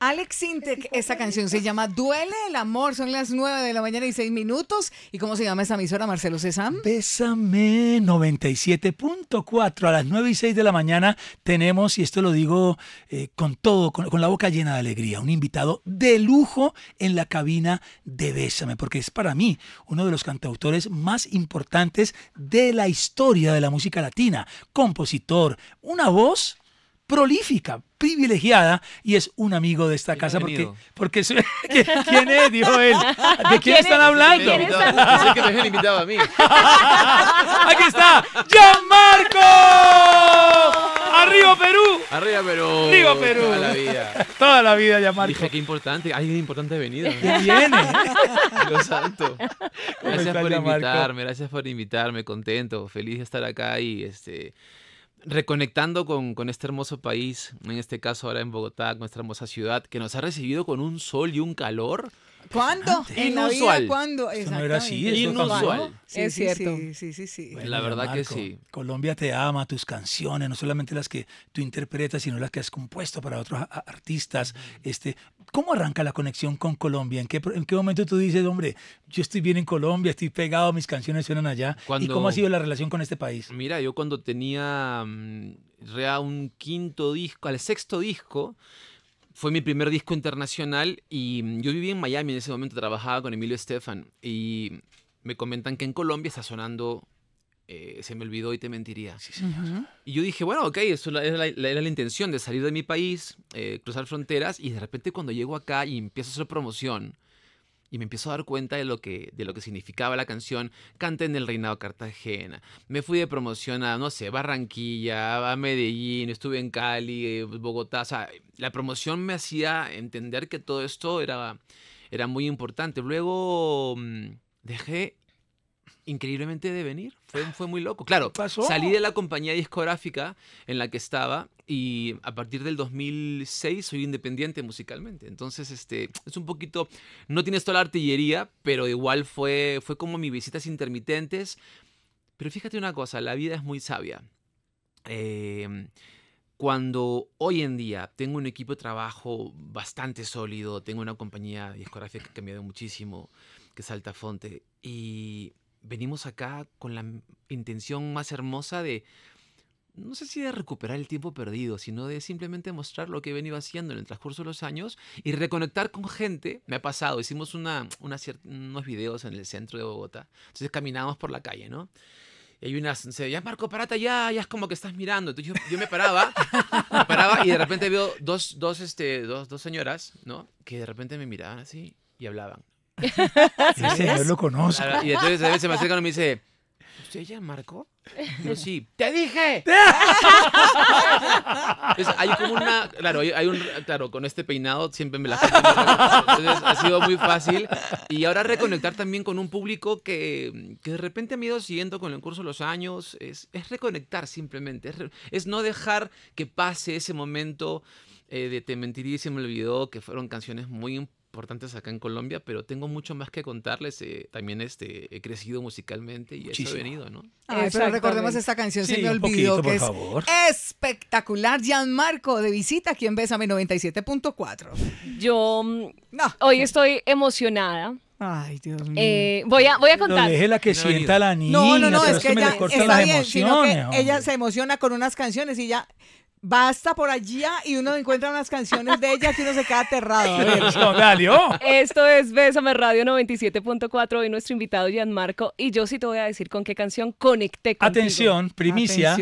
Alex Sintec, esta canción se llama Duele el amor, son las 9 de la mañana y 6 minutos. ¿Y cómo se llama esa emisora, Marcelo César? Bésame 97.4. A las 9 y 6 de la mañana tenemos, y esto lo digo eh, con todo, con, con, la boca llena de alegría, un invitado de lujo en la cabina de Bésame, porque es para mí uno de los cantautores más importantes de la historia de la música latina. Compositor, una voz prolífica, privilegiada y es un amigo de esta casa porque, porque ¿quién es? Dijo él. ¿De quién, están hablando? que me invitado a mí. Aquí está, Gianmarco. ¡Arriba Perú! ¡Arriba Perú! ¡Arriba Perú! Toda la vida. Toda la vida, Gianmarco. Dije, qué importante. Hay una importante venida. ¿Qué viene? Lo santo. Gracias por invitarme, gracias por invitarme. Contento, feliz de estar acá y este reconectando con, con, este hermoso país, en este caso ahora en Bogotá, nuestra hermosa ciudad, que nos ha recibido con un sol y un calor. ¿Cuándo? Inusual. ¿Cuándo? Eso no era así, eso Inusual. es cierto. Sí, sí, sí. la verdad que sí. Colombia te ama, tus canciones, no solamente las que tú interpretas, sino las que has compuesto para otros artistas. Mm. Este, ¿Cómo arranca la conexión con Colombia? ¿En qué, momento tú dices, hombre, yo estoy bien en Colombia, estoy pegado, mis canciones suenan allá? ¿Y cómo ha sido la relación con este país? Mira, yo cuando tenía ya mm, un quinto disco, al sexto disco, fue mi primer disco internacional y mm, yo vivía en Miami en ese momento, trabajaba con Emilio Estefan y me comentan que en Colombia está sonando eh, Se me olvidó y te mentiría. Y yo dije, bueno, ok, eso era la, intención de salir de mi país, eh, cruzar fronteras y de repente cuando llego acá y empiezo a hacer promoción, y me empiezo a dar cuenta de lo que, de lo que significaba la canción. Canta en el Reinado Cartagena. Me fui de promoción a, no sé, Barranquilla, a Medellín, estuve en Cali, pues, Bogotá. O sea, la promoción me hacía entender que todo esto era, era muy importante. Luego mm, dejé increíblemente venir Fue, fue muy loco. Claro, pasó? salí de la compañía discográfica en la que estaba y a partir del 2006 soy independiente musicalmente. Entonces, este, es un poquito, no tienes toda la artillería, pero igual fue, fue como mis visitas intermitentes. Pero fíjate una cosa, la vida es muy sabia. Em, cuando hoy en día tengo un equipo de trabajo bastante sólido, tengo una compañía discográfica que ha cambiado muchísimo, que es Altafonte, y venimos acá con la intención más hermosa de, no sé si de recuperar el tiempo perdido, sino de simplemente mostrar lo que he venido haciendo en el transcurso de los años y reconectar con gente. Me ha pasado, hicimos una, una unos videos en el centro de Bogotá, entonces caminábamos por la calle, ¿no? Y hay unas, se ya Marco, Parata ya, ya es como que estás mirando. Entonces yo, yo me paraba, me paraba y de repente veo dos, dos, este, dos, dos señoras, ¿no? Que de repente me miraban así y hablaban. sí, yo lo conozco. y entonces a veces se me acerca y me dice, ¿usted ya marcó? Yo sí, ¡te dije! hay como una, claro, un, claro, con este peinado siempre me la Entonces ha sido muy fácil. Y ahora reconectar también con un público que, de repente me ha ido siguiendo con el curso de los años, es, reconectar simplemente, es, no dejar que pase ese momento. Eh, de Te mentiría y se me olvidó, que fueron canciones muy, importantes acá en Colombia, pero tengo mucho más que contarles. Eh, también este, he crecido musicalmente y eso he venido, ¿no? Ay, pero recordemos esta canción, se me olvidó, que es espectacular. espectacular. Gianmarco, de visita aquí en Bésame 97.4. Yo no. hoy estoy emocionada. Ay, Dios eh, mío. Eh, voy, a, voy a contar. No deje la que no, sienta no, la niña. No, no, no, es que, ella, está bien, sino que ella se emociona con unas canciones y ya Basta por allí ah, y uno encuentra unas canciones de ella que uno se queda aterrado. Oh. Esto es Bésame Radio 97.4. Hoy nuestro invitado Gianmarco. Y yo sí te voy a decir con qué canción conecté con Atención, primicia.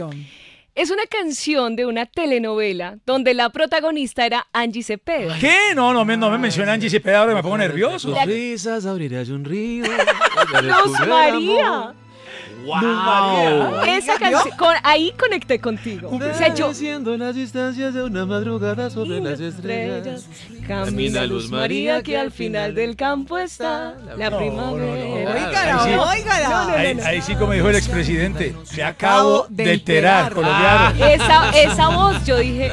Es una canción de una telenovela donde la protagonista era Angie Cepeda. ¿Qué? No, no, me, no menciona Angie Cepeda, ahora me pongo nervioso. Risas, un río. María! ¡Wow! Esa canción, ahí conecté contigo. O sea, yo... las distancias de una madrugada sobre las estrellas. Camina Luz María que al final del campo está la primavera. Oígala, oígala. Ahí sí, como dijo el expresidente, me acabo de enterar, colombiano. Ah, esa, esa voz, yo dije...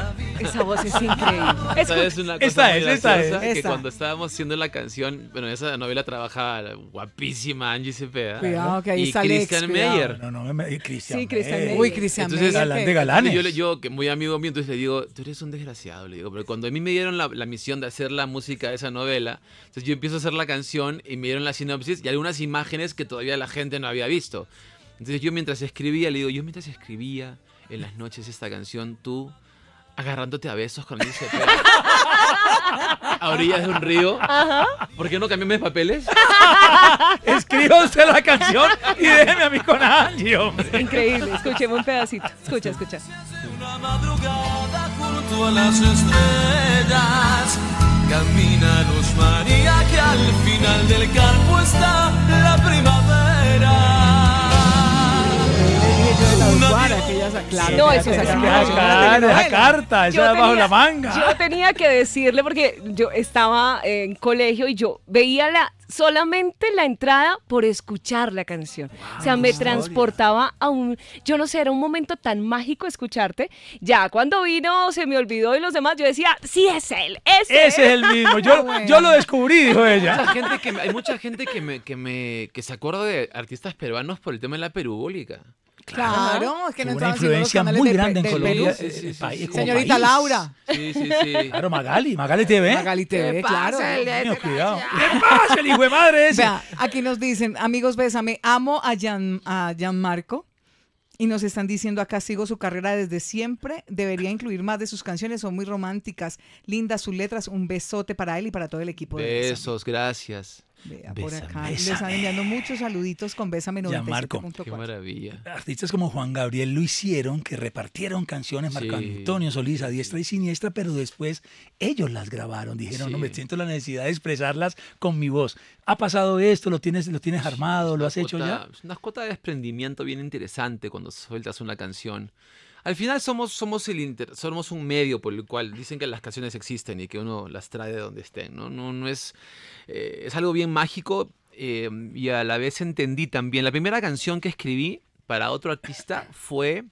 Esa voz es increíble. Esta es una cosa es, que cuando estábamos haciendo la canción, bueno, esa novela trabajaba guapísima Angie Cepeda. Cuidado, que ahí y sale Christian Meyer. No, no, Christian Sí, Christian Meyer. Uy, Christian entonces, Meyer. Galán de galanes. Yo, yo, que muy amigo mío, entonces le digo, tú eres un desgraciado, le digo, pero cuando a mí me dieron la, la misión de hacer la música de esa novela, entonces yo empiezo a hacer la canción y me dieron la sinopsis y algunas imágenes que todavía la gente no había visto. Entonces yo mientras escribía, le digo, yo mientras escribía en las noches esta canción, tú agarrándote a besos con el jefe a orillas de un río. Ajá. ¿Por qué no cambió mis papeles? Escriba usted la canción y déjeme a mí con Angie, hombre. Increíble, escúcheme un pedacito. Escucha, escucha. Una madrugada junto a las estrellas camina Luz María que al final del campo está la primavera. No, eso es así. Esa carta, bajo la manga. Yo tenía que decirle porque yo estaba en colegio y yo veía la solamente la entrada por escuchar la canción. o sea, me transportaba a un, yo no sé, era un momento tan mágico escucharte. Ya cuando vino, se me olvidó y los demás, yo decía, sí es él, ese, es el mismo. Yo, yo lo descubrí, dijo ella. Hay mucha gente que, hay mucha gente que, me, que, me, que se acuerda de artistas peruanos por el tema de la perubólica. Claro, es que no una influencia muy grande en Colombia. Señorita Laura. Sí, sí, sí. Claro, Magali, Magali TV. Magali TV, claro. cuidado. ¿Qué el hijo de madre ese? aquí nos dicen, amigos, bésame, amo a Marco Y nos están diciendo acá, sigo su carrera desde siempre, debería incluir más de sus canciones, son muy románticas, lindas sus letras, un besote para él y para todo el equipo. Besos, gracias. Vea, por acá les están enviando muchos saluditos con Bésame 97.4. Ya Marco, qué maravilla. Artistas como Juan Gabriel lo hicieron, que repartieron canciones, Marco Antonio Solís a diestra y siniestra, pero después ellos las grabaron, dijeron, no me siento la necesidad de expresarlas con mi voz. ¿Ha pasado esto? ¿Lo tienes, lo tienes armado? ¿Lo has hecho ya? una cuota de desprendimiento bien interesante cuando sueltas una canción. Al final somos, somos, el somos un medio por el cual dicen que las canciones existen y que uno las trae de donde estén. No, no, es, eh, es algo bien mágico em, y a la vez entendí también. La primera canción que escribí para otro artista fue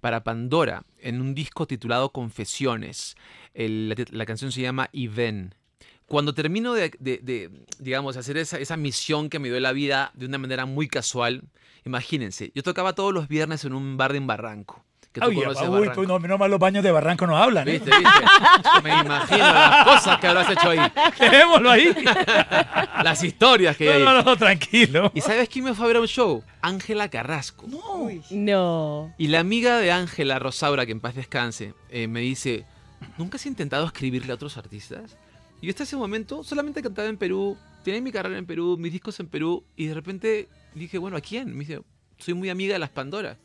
para Pandora en un disco titulado Confesiones. la, canción se llama Even cuando termino de, digamos, hacer esa, esa, misión que me dio la vida de una manera muy casual, imagínense, yo tocaba todos los viernes en un bar de un barranco. Pues, no, no más los baños de Barranco no hablan. ¿eh? ¿Viste, Me imagino las cosas que habrás hecho ahí. Dejémoslo ahí. las historias que hay. No, no, no, tranquilo. ¿Y sabes quién me fue a ver un show? Ángela Carrasco. No. Y la amiga de Ángela, Rosaura, que en paz descanse, eh, me dice, ¿nunca has intentado escribirle a otros artistas? Y yo hasta ese momento solamente cantaba en Perú, tenía mi carrera en Perú, mis discos en Perú, y de repente dije, bueno, ¿a quién? Me dice, soy muy amiga de las Pandoras.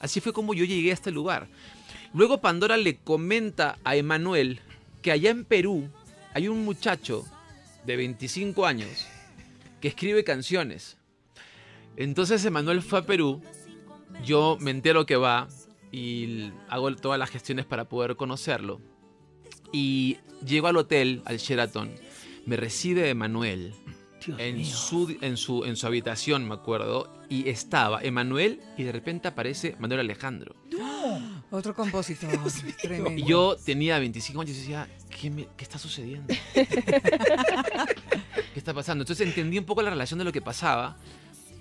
Así fue como yo llegué a este lugar. Luego Pandora le comenta a Emanuel que allá en Perú hay un muchacho de 25 años que escribe canciones. Entonces Emanuel fue a Perú, yo me entero que va y hago todas las gestiones para poder conocerlo. Y llego al hotel, al Sheraton, me recibe Emanuel en, Su, en, su, en su habitación, me acuerdo, y estaba Emanuel y de repente aparece Manuel Alejandro. Otro compositor. Y yo tenía 25 años y decía, ¿qué, qué está sucediendo? ¿Qué está pasando? Entonces entendí un poco la relación de lo que pasaba.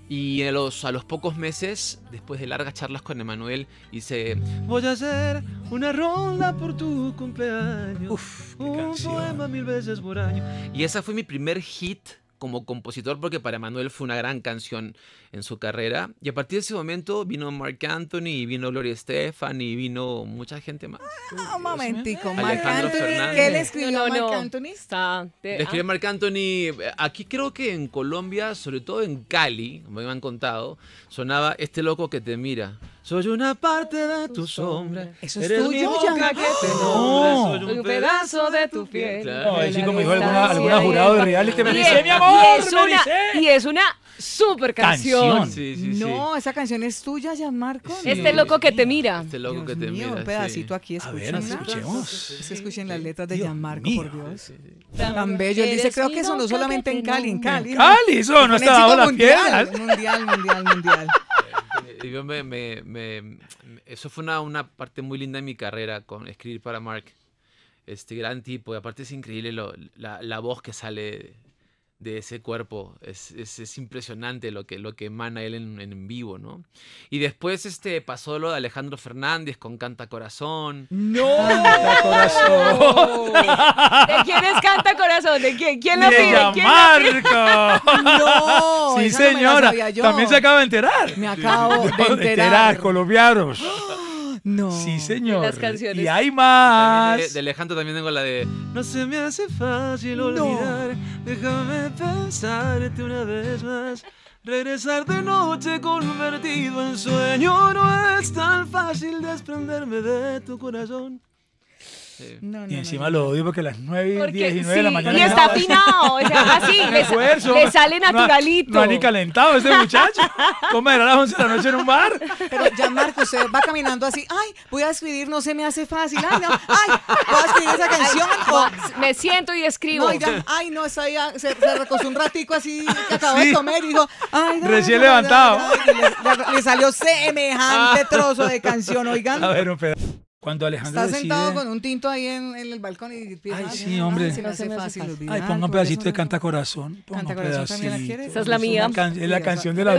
Y a los, a los pocos meses, después de largas charlas con Emanuel, hice Voy a hacer una ronda por tu cumpleaños. Uf, un poema mil veces por año. Y esa fue mi primer hit como compositor porque para Manuel fue una gran canción en su carrera. Y a partir de ese momento vino Mark Anthony, y vino Gloria Estefan y vino mucha gente más. Ah, un momentico, ¿Qué le escribió Anthony? le escribió Mark Anthony. Eh, aquí creo que en Colombia, sobre todo en Cali, me han contado, sonaba Este loco que te mira. Soy una parte de tu sombra. Eso es Eres tuyo, mi que te nombra. Soy un pedazo de tu piel. Claro. No, sí, como dijo alguna, alguna jurado de reales que me dice, mi amor, y es, me una, dice. y es una super canción. no, esa canción es tuya, Gianmarco. este loco que te mira. Este loco que te mío, mira. Un pedacito aquí, A ver, escuchemos. Es escuchen las letras de Gianmarco, por Dios. Tan bello. Él dice, creo que sonó solamente en Cali, en Cali. Cali, eso no estaba la mundial, mundial, mundial, mundial eso fue una, parte muy linda de mi carrera, con escribir para Mark. Este gran tipo, y aparte es increíble la, la, voz que sale de ese cuerpo. Es, es, es, impresionante lo que, lo que emana él en, en, vivo, ¿no? Y después este, pasó lo de Alejandro Fernández con Canta Corazón. ¡No! ¡Canta Corazón! ¿De, quién es Canta Corazón? ¿De quién, quién lo pide? ¿Quién Marco! ¡No! Sí, señora. También se acaba de enterar. Me acabo de enterar. enterar colombianos. No. Sí, señor. Las canciones. Y hay más. De, lejanto Alejandro también tengo la de No se me hace fácil olvidar. Déjame pensarte una vez más. Regresar de noche convertido en sueño no es tan fácil desprenderme de tu corazón y encima lo odio porque a las 9 y 10 de la mañana. Y está afinado, así, le, sale naturalito. No, ni calentado este muchacho. ¿Cómo era a las 11 de la noche en un bar? Pero ya Marco, usted va caminando así, ay, voy a escribir, no se me hace fácil, ay, no, ay, voy a escribir esa canción. me siento y escribo. ay, no, se, recostó un ratico así, acabó de comer y dijo, ay, Recién levantado. le, salió semejante ah. trozo de canción, oigan. A ver, un pedazo. Está sentado con un tinto ahí en, el balcón y piensa, ah, Ay, sí, hombre. Ay, ponga un pedacito de Canta Corazón. Canta Corazón la Esa es la mía. Es la canción de la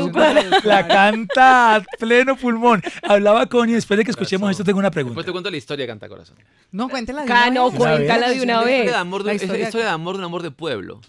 La canta a pleno pulmón. Hablaba con y después de que escuchemos esto tengo una pregunta. Después te cuento la historia de Canta Corazón. No, cuéntela de cuéntala de una vez. Es historia de amor de un amor de pueblo.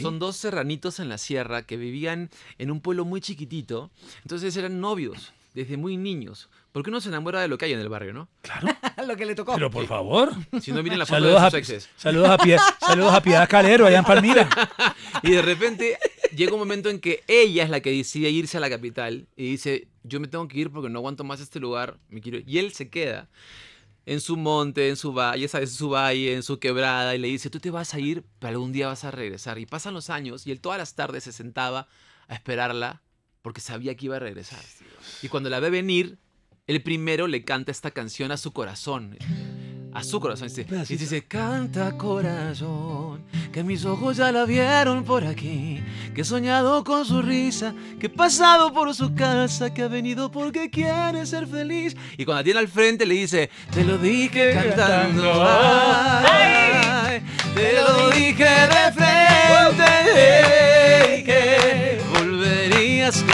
Son dos serranitos en la sierra que vivían en un pueblo muy chiquitito. Entonces eran novios desde muy niños. Porque uno se enamora de lo que hay en el barrio, ¿no? Claro. lo que le tocó. Pero por favor. Si no, miren la foto de sus a, exes. Saludos a, Piedad, saludos a Piedad Calero, allá en Palmira. y de repente llega un momento en que ella es la que decide irse a la capital y dice, yo me tengo que ir porque no aguanto más este lugar, me quiero Y él se queda en su monte, en su valle, en su valle, en su quebrada, y le dice, tú te vas a ir, pero algún día vas a regresar. Y pasan los años, y él todas las tardes se sentaba a esperarla porque sabía que iba a regresar. Y cuando la ve venir, el primero le canta esta canción a su corazón. A su corazón. Dice, y dice, canta corazón, que mis ojos ya la vieron por aquí, que he soñado con su risa, que he pasado por su casa, que ha venido porque quiere ser feliz. Y cuando tiene al frente le dice, te lo dije cantando. Ay, te lo dije de frente, que volverías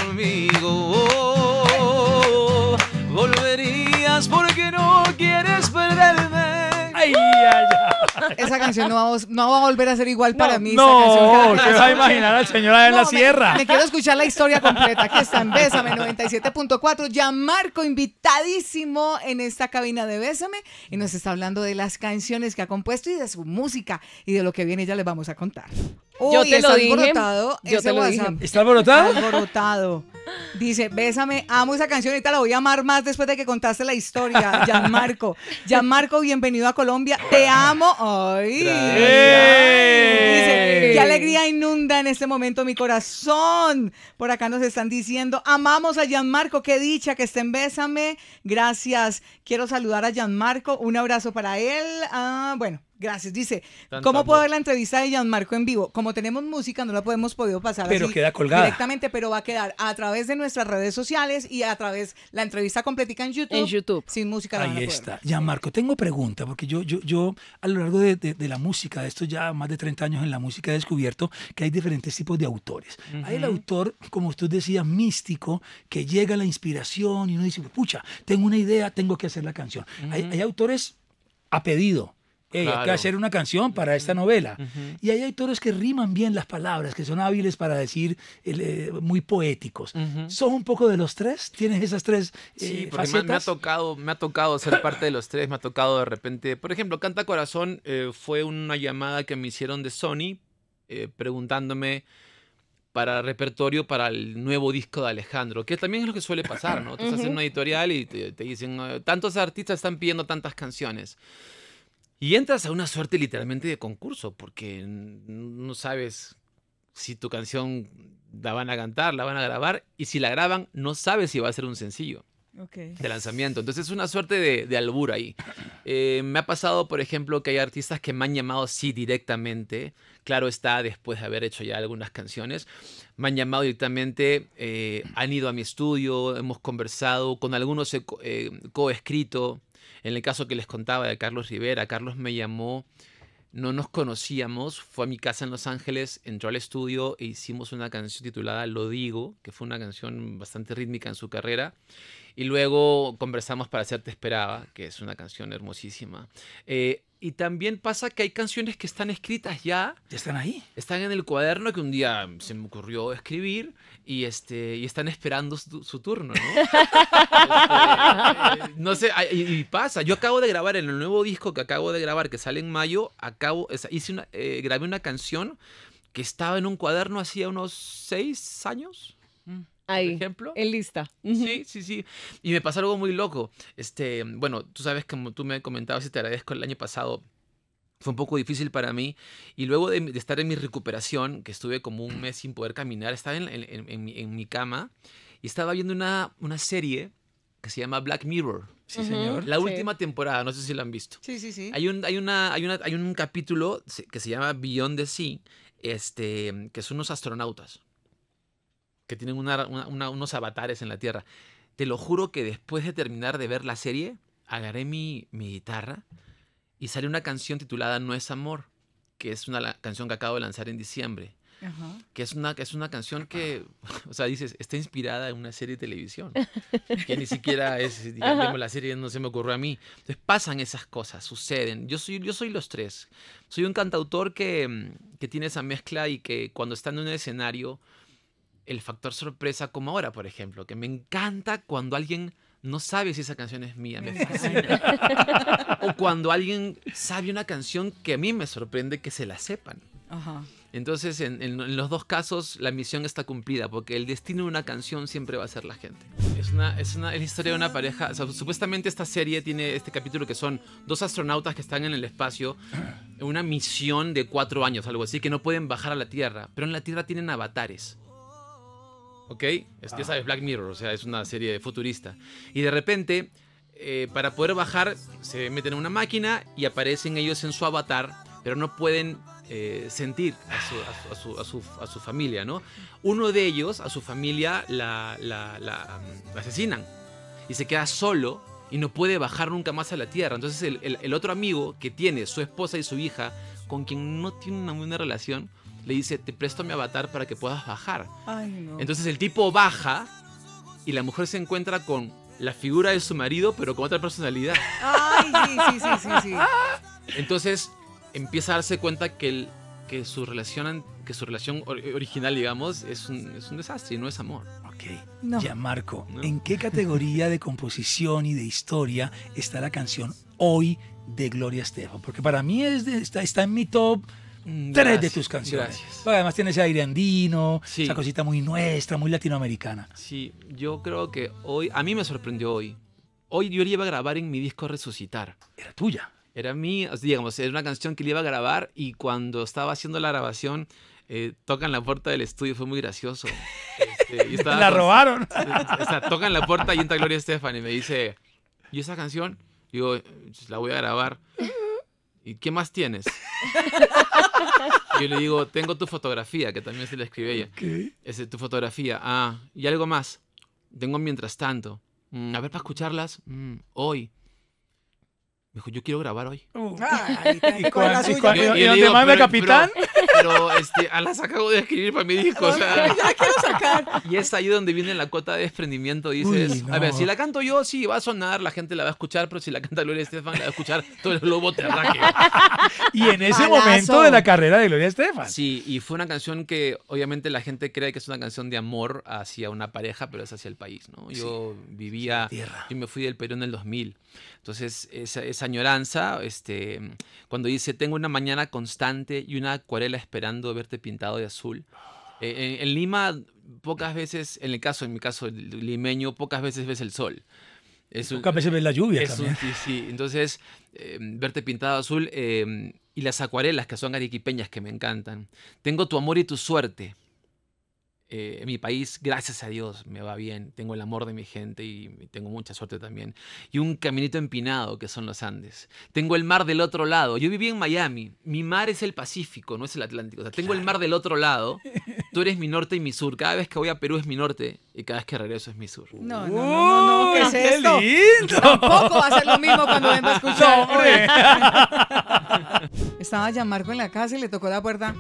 no va, a, volver a ser igual para mí. No, ¿qué va a imaginar al señor allá en la sierra? Me quiero escuchar la historia completa. que está en Bésame 97.4. Ya Marco, invitadísimo en esta cabina de Bésame. Y nos está hablando de las canciones que ha compuesto y de su música. Y de lo que viene ya les vamos a contar yo te lo dije. ¿Está alborotado? Está alborotado. Dice, bésame, amo esa canción, ahorita la voy a amar más después de que contaste la historia, Gianmarco. Gianmarco, bienvenido a Colombia, te amo. Ay. Dice, qué alegría inunda en este momento mi corazón. Por acá nos están diciendo, amamos a Gianmarco, qué dicha que estén, bésame. Gracias. Quiero saludar a Gianmarco, un abrazo para él. Ah, bueno, Gracias. Dice, ¿cómo puedo ver la entrevista de Gianmarco en vivo? Como tenemos música, no la podemos podido pasar pero queda colgada. directamente, pero va a quedar a través de nuestras redes sociales y a través la entrevista completa en YouTube. En YouTube. Sin música. Ahí está. Gianmarco, tengo pregunta, porque yo, yo, yo a lo largo de, la música, de esto ya más de 30 años en la música, he descubierto que hay diferentes tipos de autores. Hay el autor, como usted decía, místico, que llega la inspiración y uno dice, pucha, tengo una idea, tengo que hacer la canción. hay autores a pedido, hay eh, que hacer una canción para esta novela. Y ahí hay toros que riman bien las palabras, que son hábiles para decir, eh, muy poéticos. ¿Son un poco de los tres? ¿Tienes esas tres eh, sí, facetas? Me, ha tocado, me ha tocado ser parte de los tres, me ha tocado de repente... Por ejemplo, Canta Corazón fue una llamada que me hicieron de Sony preguntándome para repertorio para el nuevo disco de Alejandro, que también es lo que suele pasar, ¿no? Tú una editorial y te, te dicen, tantos artistas están pidiendo tantas canciones. Y entras a una suerte literalmente de concurso, porque no sabes si tu canción la van a cantar, la van a grabar, y si la graban, no sabes si va a ser un sencillo de lanzamiento. Entonces es una suerte de, de albur ahí. Eh, me ha pasado, por ejemplo, que hay artistas que me han llamado sí directamente, claro está, después de haber hecho ya algunas canciones, me han llamado directamente, eh, han ido a mi estudio, hemos conversado, con algunos he eh, coescrito en el caso que les contaba de Carlos Rivera, Carlos me llamó, no nos conocíamos, fue a mi casa en Los Ángeles, entró al estudio e hicimos una canción titulada Lo Digo, que fue una canción bastante rítmica en su carrera. Y luego conversamos para hacerte esperaba, que es una canción hermosísima. Eh, y también pasa que hay canciones que están escritas ya. Ya están ahí. Están en el cuaderno que un día se me ocurrió escribir y, este, y están esperando su, turno, ¿no? Este, eh, no sé, ah, y, pasa. Yo acabo de grabar en el nuevo disco que acabo de grabar, que sale en mayo, acabo, hice eh, grabé una canción que estaba en un cuaderno hacía unos seis años ejemplo. En lista. Sí, sí, sí. Y me pasó algo muy loco. Este, bueno, tú sabes que tú me comentabas y te agradezco el año pasado fue un poco difícil para mí. Y luego de, estar en mi recuperación, que estuve como un mes sin poder caminar, estaba en, mi, cama y estaba viendo una, una, serie que se llama Black Mirror. Sí, señor. La última temporada, no sé si la han visto. Sí, sí, sí. Hay un, hay una, hay hay un capítulo que se llama Beyond the Sea, este, que son unos astronautas que tienen una, unos avatares en la Tierra. Te lo juro que después de terminar de ver la serie, agarré mi, guitarra y sale una canción titulada No es amor, que es una canción que acabo de lanzar en diciembre. Que es una, es una canción que, o sea, dices, está inspirada en una serie de televisión, que ni siquiera es, digamos, la serie no se me ocurrió a mí. Entonces pasan esas cosas, suceden. Yo soy, yo soy los tres. Soy un cantautor que, que tiene esa mezcla y que cuando está en un escenario, el factor sorpresa como ahora, por ejemplo, que me encanta cuando alguien no sabe si esa canción es mía, o cuando alguien sabe una canción que a mí me sorprende que se la sepan. Entonces, en, los dos casos, la misión está cumplida, porque el destino de una canción siempre va a ser la gente. Es, una, es, una, historia de una ah. pareja. supuestamente esta serie tiene este capítulo que son dos astronautas que están en el espacio, en una misión de cuatro años, algo así, que no pueden bajar a la Tierra, pero en la Tierra tienen avatares. ¿ok? Es, que sabes, Black Mirror, o sea, es una serie futurista. Y de repente, eh, para poder bajar, se meten en una máquina y aparecen ellos en su avatar, pero no pueden eh, sentir a su, familia, ¿no? Uno de ellos, a su familia, la, asesinan y se queda solo y no puede bajar nunca más a la tierra. Entonces el, el otro amigo que tiene su esposa y su hija, con quien no tiene una buena relación, le dice, te presto mi avatar para que puedas bajar. Entonces el tipo baja y la mujer se encuentra con la figura de su marido, pero con otra personalidad. Ay, sí, sí, sí, sí, Entonces empieza a darse cuenta que, el, que, su, relación, que su relación original, digamos, es un, desastre y no es amor. Ok. Ya, Marco, ¿en qué categoría de composición y de historia está la canción Hoy de Gloria Estefan? Porque para mí está en mi top Mm, tres de tus canciones. además tiene ese aire andino, esa cosita muy nuestra, muy latinoamericana. Sí, yo creo que hoy, a mí me sorprendió hoy. Hoy yo le iba a grabar en mi disco Resucitar. Era tuya. Era mí, digamos, era una canción que le iba a grabar y cuando estaba haciendo la grabación, eh, tocan la puerta del estudio, fue muy gracioso. Este, la robaron. O sea, tocan la puerta y entra Gloria Estefan y me dice, ¿y esa canción? Digo, la voy a grabar. ¿y qué más tienes? yo le digo, tengo tu fotografía, que también se la escribe ella. ¿Qué? Es tu fotografía. Ah, y algo más. Tengo mientras tanto. Mm, a ver, para escucharlas, mm, hoy. Me dijo, yo quiero grabar hoy. Oh. Ah, ¿Y, los y, capitán? pero este, a ah, las acabo de escribir para mi disco. O sea, ya quiero sacar. Y es ahí donde viene la cuota de desprendimiento. Dices, a ver, si la canto yo, sí, va a sonar, la gente la va a escuchar, pero si la canta Gloria Estefan, la va a escuchar todo el globo te y en ese momento de la carrera de Gloria Estefan. Sí, y fue una canción que obviamente la gente cree que es una canción de amor hacia una pareja, pero es hacia el país, ¿no? Yo vivía, yo me fui del Perú en el 2000. Entonces, esa, añoranza, este, cuando dice, tengo una mañana constante y una acuarela esperando verte pintado de azul. Eh, en, Lima, pocas veces, en el caso, en mi caso limeño, pocas veces ves el sol. Es un, pocas veces ves la lluvia también. sí, entonces, em, verte pintado azul em, y las acuarelas que son arequipeñas que me encantan. Tengo tu amor y tu suerte eh, en mi país, gracias a Dios, me va bien, tengo el amor de mi gente y tengo mucha suerte también. Y un caminito empinado que son los Andes. Tengo el mar del otro lado. Yo viví en Miami, mi mar es el Pacífico, no es el Atlántico. tengo el mar del otro lado. Tú eres mi norte y mi sur. Cada vez que voy a Perú es mi norte y cada vez que regreso es mi sur. No, no, no, ¿qué es esto? lindo! Tampoco va a ser lo mismo cuando vengas a escuchar. Estaba ya Marco en la casa y le tocó la puerta.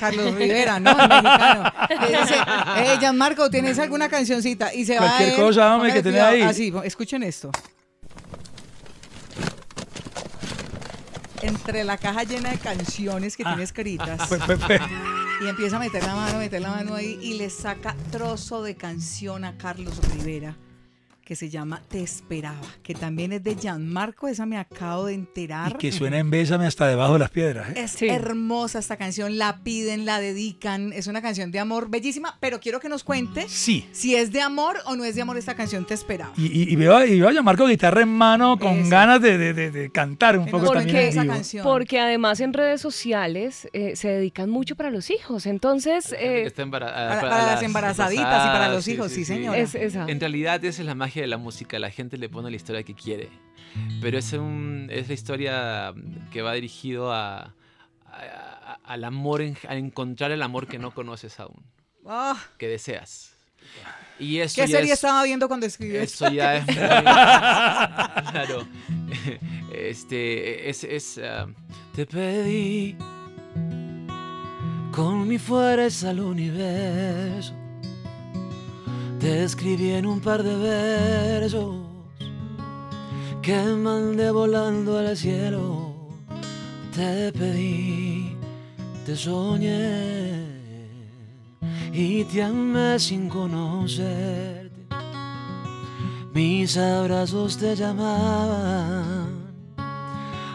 Carlos Rivera, ¿no? El mexicano. dice, eh, Gianmarco, ¿tienes alguna cancioncita? Y se va Cualquier cosa, hombre, que tenés ahí. Así, ah, escuchen esto. Entre la caja llena de canciones que tienes ah. tiene escritas. Y empieza a meter la mano, meter la mano ahí y le saca trozo de canción a Carlos Rivera que se llama Te Esperaba, que también es de Marco, esa me acabo de enterar. Y que suena en Bésame hasta debajo de las piedras. ¿eh? Es hermosa esta canción, la piden, la dedican, es una canción de amor bellísima, pero quiero que nos cuentes si es de amor o no es de amor esta canción Te Esperaba. Y, veo, y veo a Gianmarco guitarra en mano con ganas de, cantar un poco también Esa canción. Porque además en redes sociales eh, se dedican mucho para los hijos, entonces... Eh, ah, para, las embarazaditas y para los hijos, sí, señores en realidad esa es la magia de la música, la gente le pone la historia que quiere. Pero es, un, es la historia mm, que va dirigido a, al amor, a encontrar el amor que no conoces aún, ah. que deseas. Y eso ¿Qué serie estaba viendo cuando escribes? Eso ya es claro. Este es, ah, te pedí con mi fuerza al universo te escribí en un par de versos que mandé volando al cielo. Te pedí, te soñé y te amé sin conocerte. Mis abrazos te llamaban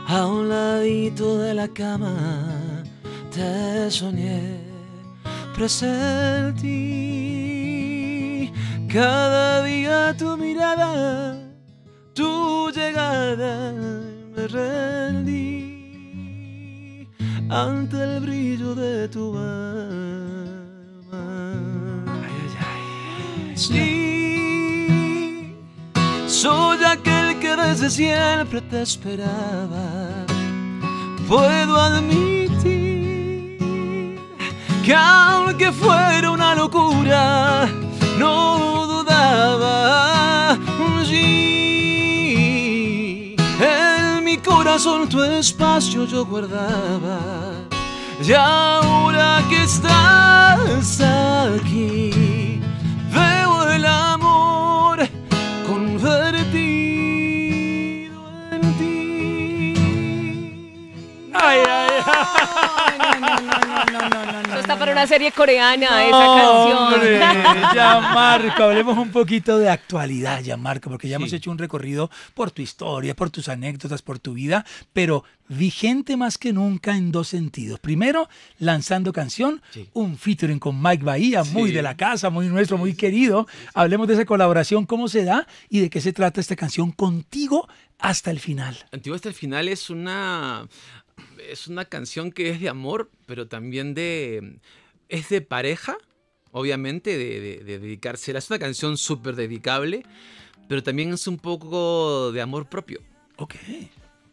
a un ladito de la cama. Te soñé, presente cada día tu mirada, tu llegada, me rendí ante el brillo de tu alma. Ay, ay, ay. Sí, soy aquel que desde siempre te esperaba. Puedo admitir que aunque fuera una locura, no dudaba. Allí en mi corazón tu espacio yo guardaba. Y ahora que estás aquí para una serie coreana esa canción. Ya Marco, hablemos un poquito de actualidad, ya Marco, porque ya hemos hecho un recorrido por tu historia, por tus anécdotas, por tu vida, pero vigente más que nunca en dos sentidos. Primero, lanzando canción, un featuring con Mike Bahía, muy de la casa, muy nuestro, muy querido. Hablemos de esa colaboración, cómo se da y de qué se trata esta canción contigo hasta el final. Contigo hasta el final es una es una canción que es de amor, pero también de... es de pareja, obviamente, de, de, dedicársela. Es una canción súper dedicable, pero también es un poco de amor propio. Ok.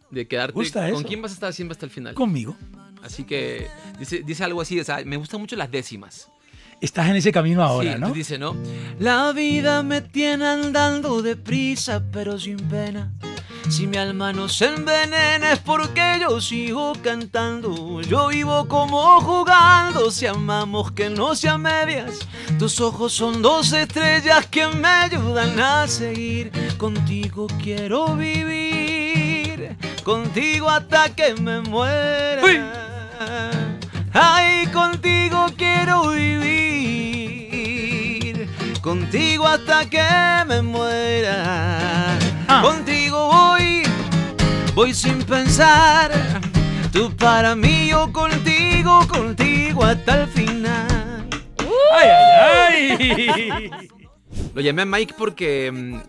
De quedarte... ¿Con quién vas a estar siempre hasta el final? Conmigo. Así que dice, algo así, o sea, me gustan mucho las décimas estás en ese camino ahora, sí, ¿no? Dice, ¿no? La vida me tiene andando deprisa, pero sin pena. Si mi alma no se envenena es porque yo sigo cantando. Yo vivo como jugando, si amamos que no sea medias. Tus ojos son dos estrellas que me ayudan a seguir. Contigo quiero vivir, contigo hasta que me muera. Ay, contigo quiero vivir, contigo hasta que me muera. Ah. Contigo voy, voy sin pensar. Tú para mí, yo contigo, contigo hasta el final. Uh. ¡Ay, ay, ay! Lo llamé a Mike porque mm,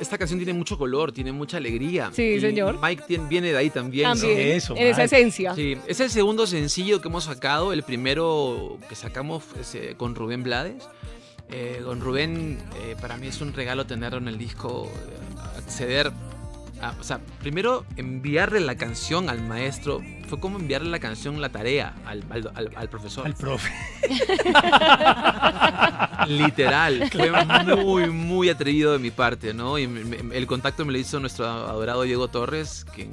esta, canción tiene mucho color, tiene mucha alegría. Sí, señor. Mike viene de ahí también. También. Eso, en esa esencia. Sí, es el segundo sencillo que hemos sacado. El primero que sacamos con Rubén Blades. Eh, con Rubén, eh, para mí es un regalo tenerlo en el disco. Eh, ceder, a, o sea, primero enviarle la canción al maestro cómo enviarle la canción, la tarea al, profesor. Al profe. Literal. Fue muy, muy atrevido de mi parte, ¿no? Y el contacto me lo hizo nuestro adorado Diego Torres, que,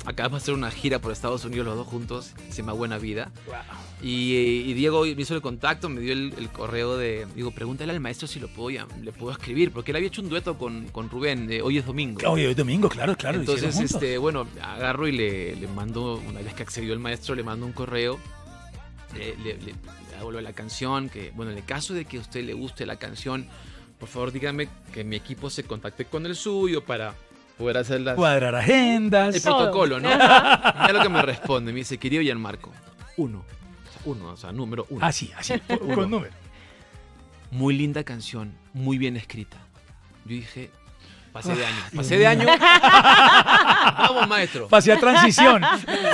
acaba acabamos de hacer una gira por Estados Unidos los dos juntos, se llama Buena Vida. Y, Diego me hizo el contacto, me dio el, correo de, digo, pregúntale al maestro si lo puedo, le puedo escribir, porque él había hecho un dueto con, Rubén, de eh, Hoy es Domingo. Hoy es Domingo, claro, claro. Entonces, este, bueno, agarro y le mando una vez que accedió el maestro le mando un correo, le, le, la canción, que bueno, en el caso de que a usted le guste la canción, por favor dígame que mi equipo se contacte con el suyo para poder hacer las... Cuadrar agendas. El protocolo, ¿no? Mira lo que me responde, me dice, querido Gianmarco, uno, uno, o sea, número uno. Así, así, con número. Muy linda canción, muy bien escrita. Yo dije, Pasé de año. Pasé de año. Vamos, maestro. Pasé a transición.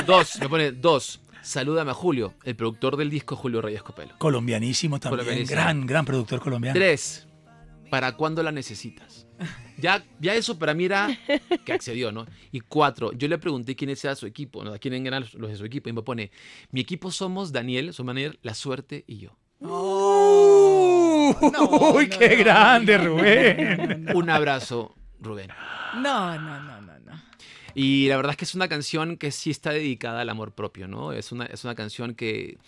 Dos, me pone dos. Salúdame a Julio, el productor del disco Julio Reyes Copelo. Colombianísimo también. Gran, gran productor colombiano. Tres, ¿para cuándo la necesitas? Ya, ya eso para mí era que accedió, ¿no? Y cuatro, yo le pregunté quién era su equipo, ¿no? quién eran los de su equipo. Y me pone, mi equipo somos Daniel, su manager, La Suerte y yo. ¡Uy, qué grande, Rubén! Un abrazo Rubén. No, no, no, no, no. Y la verdad es que es una canción que sí está dedicada al amor propio, ¿no? Es una, es una canción que,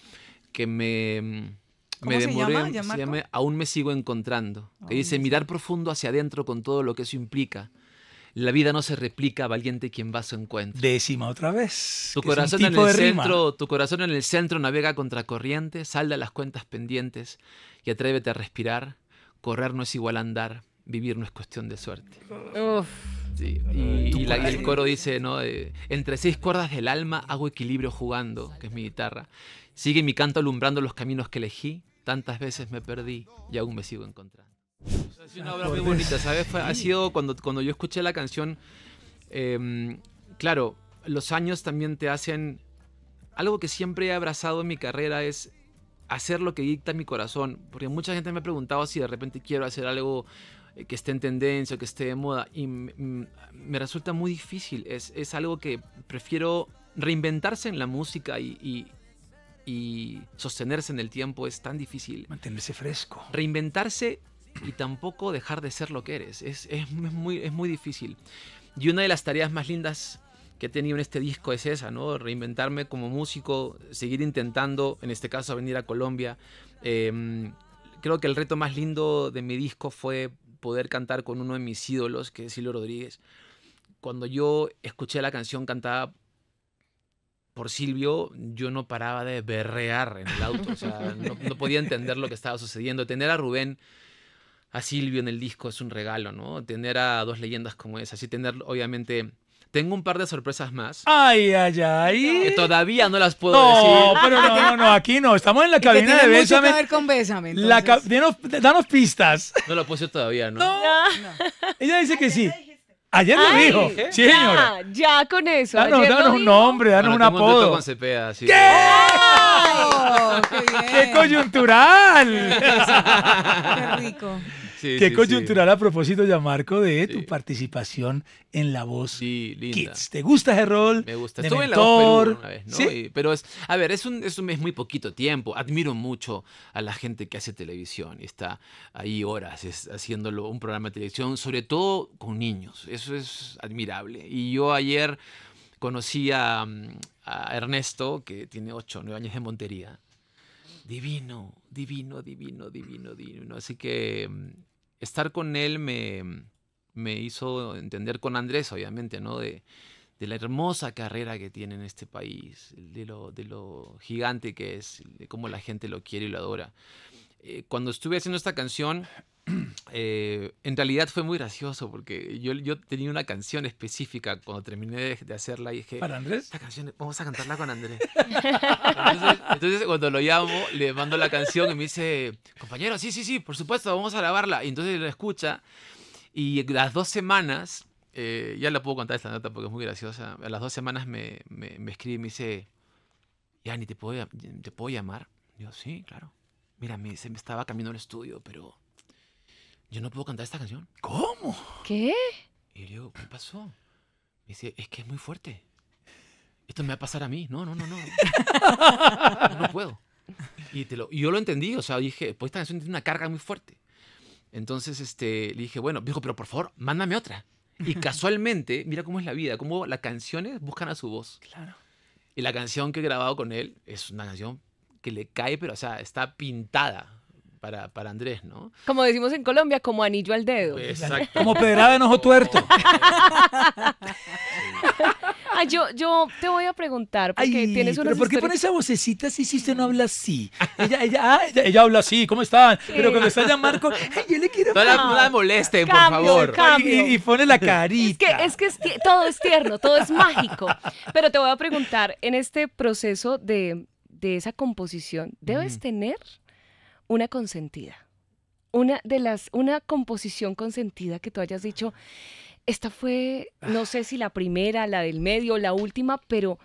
que me... Mm, ¿Cómo me demoré, llama? Aún me sigo encontrando. que dice, mirar profundo hacia adentro con todo lo que eso implica. La vida no se replica, valiente quien va a su encuentro. Décima otra vez. Tu corazón, en el centro, tu corazón en el centro navega contracorriente, salda las cuentas pendientes y atrévete a respirar. Correr no es igual a andar vivir no es cuestión de suerte. Y, el coro dice, ¿no? entre seis cuerdas del alma hago equilibrio jugando, que es mi guitarra. Sigue mi canto alumbrando los caminos que elegí. Tantas veces me perdí y aún me sigo encontrando. Es una obra muy bonita, ¿sabes? ha sido cuando, cuando yo escuché la canción, em, claro, los años también te hacen... Algo que siempre he abrazado en mi carrera es hacer lo que dicta mi corazón, porque mucha gente me ha preguntado si de repente quiero hacer algo eh, que esté en tendencia, que esté de moda. Y me resulta muy difícil. Es, algo que prefiero reinventarse en la música y, sostenerse en el tiempo es tan difícil. Mantenerse fresco. Reinventarse y tampoco dejar de ser lo que eres. Es, muy, es muy difícil. Y una de las tareas más lindas que he tenido en este disco es esa, ¿no? Reinventarme como músico, seguir intentando, en este caso, venir a Colombia. Em, creo que el reto más lindo de mi disco fue poder cantar con uno de mis ídolos, que es Silvio Rodríguez. Cuando yo escuché la canción cantada por Silvio, yo no paraba de berrear en el auto, o sea, no, podía entender lo que estaba sucediendo. Tener a Rubén a Silvio en el disco es un regalo, ¿no? Tener a dos leyendas como esas así tener, obviamente, tengo un par de sorpresas más. Ay, ay, ay. todavía no las puedo decir. no, pero no, no, no, aquí no. Estamos en la cabina de Bésame. Que ver con Bésame. La danos, pistas. No lo puse todavía, ¿no? No. Ella dice que sí. Ayer lo dijo. Sí, señora. Ya, con eso. Danos, un nombre, danos un apodo. ¿Qué? ¡Qué coyuntural! Qué rico. Qué a propósito ya, Marco, de tu participación en La Voz Kids. ¿Te gusta ese rol? Me gusta. De Estuve en La Voz ¿no? pero es, a ver, es, un, es, un, muy poquito tiempo. Admiro mucho a la gente que hace televisión y está ahí horas haciéndolo, un programa de televisión, sobre todo con niños. Eso es admirable. Y yo ayer conocí a, mm, Ernesto, que tiene 8 o 9 años de Montería divino, divino, divino, divino, divino. Así que mm, estar con él me, me hizo entender con Andrés, obviamente, ¿no? De, la hermosa carrera que tiene en este país, de lo, de lo gigante que es, de cómo la gente lo quiere y lo adora. Eh, cuando estuve haciendo esta canción, eh, en realidad fue muy gracioso porque yo, yo tenía una canción específica cuando terminé de, hacerla y dije... ¿Para Andrés? vamos a cantarla con Andrés. entonces, cuando lo llamo, le mando la canción y me dice, compañero, sí, sí, sí, por supuesto, vamos a grabarla. Y entonces lo escucha y las dos semanas, eh, ya la puedo contar esta nota porque es muy graciosa, a las dos semanas me, me, escribe y me dice, ya ni te puedo, te puedo llamar. Y yo, sí, claro mira, me me estaba cambiando el estudio, pero yo no puedo cantar esta canción. ¿Cómo? ¿Qué? Y yo digo, ¿qué pasó? Me dice, es que es muy fuerte. Esto me va a pasar a mí. No, no, no, no. no puedo. Y, te yo lo entendí, o sea, dije, pues esta canción tiene una carga muy fuerte. Entonces este, le dije, bueno, dijo, pero por favor, mándame otra. Y casualmente, mira cómo es la vida, cómo las canciones buscan a su voz. Claro. Y la canción que he grabado con él es una canción que le cae, pero o sea, está pintada. Para, Andrés, ¿no? Como decimos en Colombia, como anillo al dedo. Pues, exacto. Como pedrada en ojo tuerto. yo, yo te voy a preguntar, porque tienes una. ¿Pero por qué pones esa vocecita si usted no habla así? Ella, ella, ah, ella, habla así, ¿cómo están? Pero cuando está ya Marco, yo le quiero. No la, la molesten, por favor. Y, pone la carita. Es que, es que todo es tierno, todo es mágico. Pero te voy a preguntar, en este proceso de de esa composición, debes tener una consentida. Una de las, una composición consentida que tú hayas dicho, esta fue, no sé si la primera, la del medio, la última, pero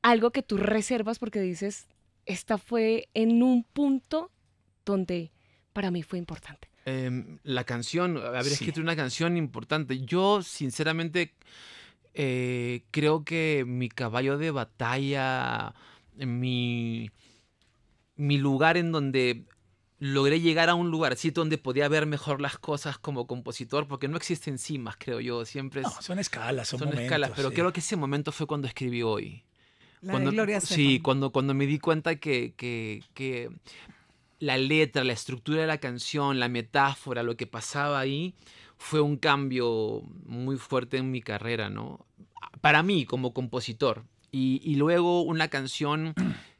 algo que tú reservas porque dices, esta fue en un punto donde para mí fue importante. Em, la canción, haber escrito una canción importante. Yo, sinceramente, eh, creo que mi caballo de batalla mi, mi lugar en donde logré llegar a un lugarcito donde podía ver mejor las cosas como compositor, porque no existen cimas, creo yo, siempre no, son escalas, son, escalas, pero creo que ese momento fue cuando escribí hoy. cuando, sí, cuando, cuando me di cuenta que, que la letra, la estructura de la canción, la metáfora, lo que pasaba ahí, fue un cambio muy fuerte en mi carrera, ¿no? Para mí, como compositor, y, luego una canción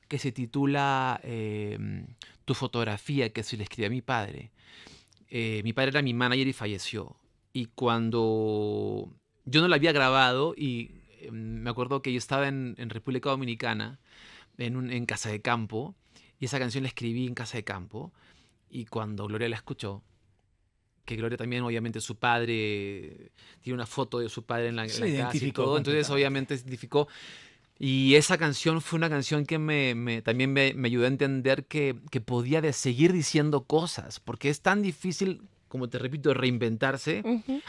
que se titula em, Tu fotografía, que se le escribí a mi padre. Eh, mi padre era mi manager y falleció. Y cuando yo no la había grabado y em, me acuerdo que yo estaba en, República Dominicana, en, un, en Casa de Campo, y esa canción la escribí en Casa de Campo. Y cuando Gloria la escuchó, que Gloria también, obviamente, su padre tiene una foto de su padre en la, casa y todo. Entonces, obviamente, se identificó. Y esa canción fue una canción que me, también me, ayudó a entender que, podía de seguir diciendo cosas, porque es tan difícil, como te repito, reinventarse.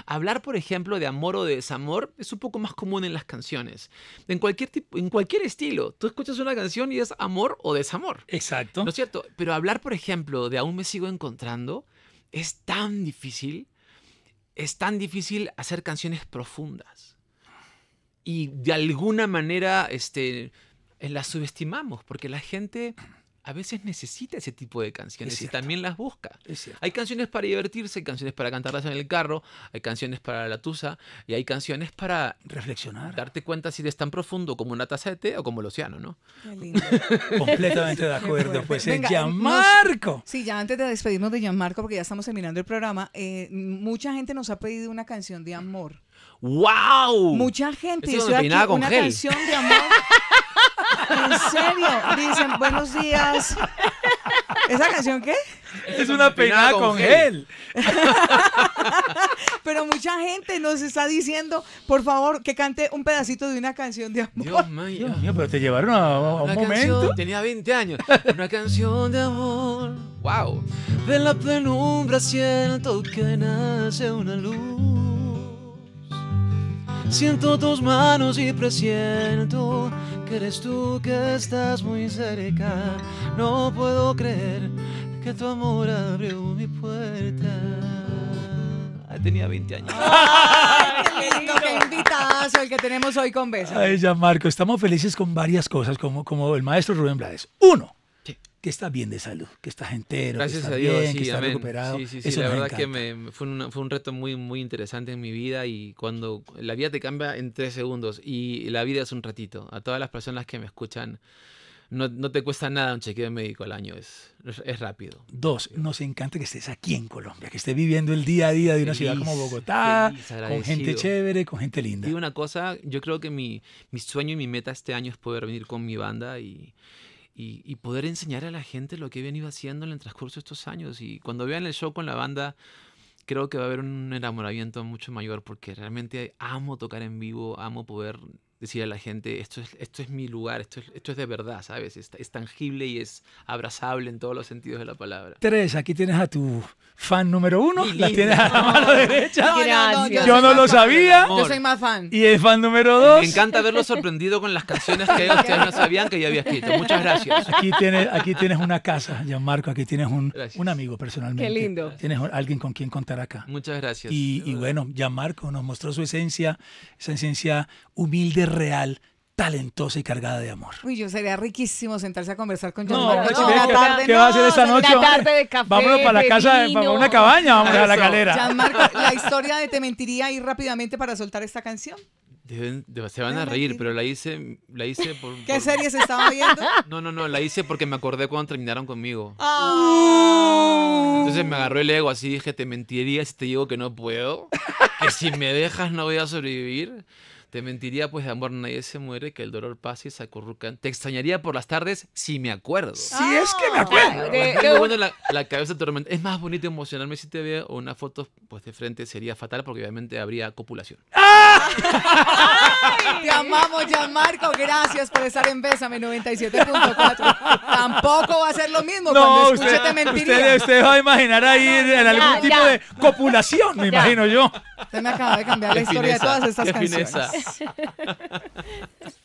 Hablar, por ejemplo, de amor o desamor es un poco más común en las canciones. En cualquier, tipo, en cualquier estilo, tú escuchas una canción y es amor o desamor. Exacto. ¿No es cierto? Pero hablar, por ejemplo, de aún me sigo encontrando, es tan difícil, es tan difícil hacer canciones profundas y de alguna manera este, eh, las subestimamos, porque la gente a veces necesita ese tipo de canciones y también las busca. Hay canciones para divertirse, hay canciones para cantarlas en el carro, hay canciones para la tusa y hay canciones para reflexionar. Darte cuenta si eres tan profundo como una taza de té o como el océano, ¿no? Completamente de acuerdo. Pues es eh, Gianmarco. sí, ya antes de despedirnos de Gianmarco, porque ya estamos terminando el programa, eh, mucha gente nos ha pedido una canción de amor. ¡Wow! Mucha gente dice aquí una canción de amor. En serio, dicen buenos días. ¿Esa canción qué? Es una peinada con, gel. Pero mucha gente nos está diciendo, por favor, que cante un pedacito de una canción de amor. Dios mío, pero te llevaron a, un momento. tenía 20 años. Una canción de amor. Wow. De la penumbra siento que nace una luz. Siento tus manos y presiento que eres tú que estás muy cerca. No puedo creer que tu amor abrió mi puerta. tenía 20 años. qué invitazo el que tenemos hoy con besos! Ay, ya Marco, estamos felices con varias cosas como, como el maestro Rubén Blades. Uno, que está bien de salud, que estás entero, Gracias que estás a Dios, bien, que estás recuperado. Sí, sí, sí la verdad encanta. que fue, fue, un reto muy, muy interesante en mi vida y cuando la vida te cambia en tres segundos y la vida es un ratito. A todas las personas que me escuchan, no, no te cuesta nada un chequeo médico al año, es, es rápido. Dos, nos encanta que estés aquí en Colombia, que estés viviendo el día a día de una ciudad como Bogotá, con gente chévere, con gente linda. Y una cosa, yo creo que mi, mi sueño y mi meta este año es poder venir con mi banda y y, poder enseñar a la gente lo que he venido haciendo en el transcurso de estos años. Y cuando vean el show con la banda, creo que va a haber un enamoramiento mucho mayor porque realmente amo tocar en vivo, amo poder decir a la gente, esto es, esto es mi lugar, esto es, esto es de verdad, ¿sabes? Es, tangible y es abrazable en todos los sentidos de la palabra. Tres, aquí tienes a tu fan número uno, la tienes a la mano derecha. yo, no lo sabía. Yo soy más fan. Y el fan número dos. Me encanta verlo sorprendido con las canciones que ustedes no sabían que yo había escrito. Muchas gracias. Aquí tienes, aquí tienes una casa, Gianmarco, aquí tienes un, amigo personalmente. Qué lindo. Tienes alguien con quien contar acá. Muchas gracias. Y, y bueno, Gianmarco nos mostró su esencia, esa esencia humilde, real, talentosa y cargada de amor. Uy, yo sería riquísimo sentarse a conversar con John pues, ¿qué, va a hacer esta noche? vámonos para la casa, para una cabaña, vamos a la calera. la historia de Te Mentiría y rápidamente para soltar esta canción. se van a reír, pero la hice, la hice por, ¿Qué serie se estaba viendo? No, no, no, la hice porque me acordé cuando terminaron conmigo. Ah. Entonces me agarró el ego así, dije, te mentiría si te digo que no puedo, que si me dejas no voy a sobrevivir. Te mentiría, pues de amor nadie se muere, que el dolor pase y se Te extrañaría por las tardes si me acuerdo. Si es que me ah, acuerdo. la, cabeza tormenta. Es más bonito emocionarme si te veo una foto pues de frente sería fatal porque obviamente habría copulación. ¡Ah! Te amamos, Marco Gracias por estar en Bésame 97.4. Tampoco va a ser lo mismo no, cuando escuche usted, Te Mentiría. Usted, va a imaginar ahí en, algún tipo de copulación, me imagino yo. Usted me acaba de cambiar la historia de todas estas canciones.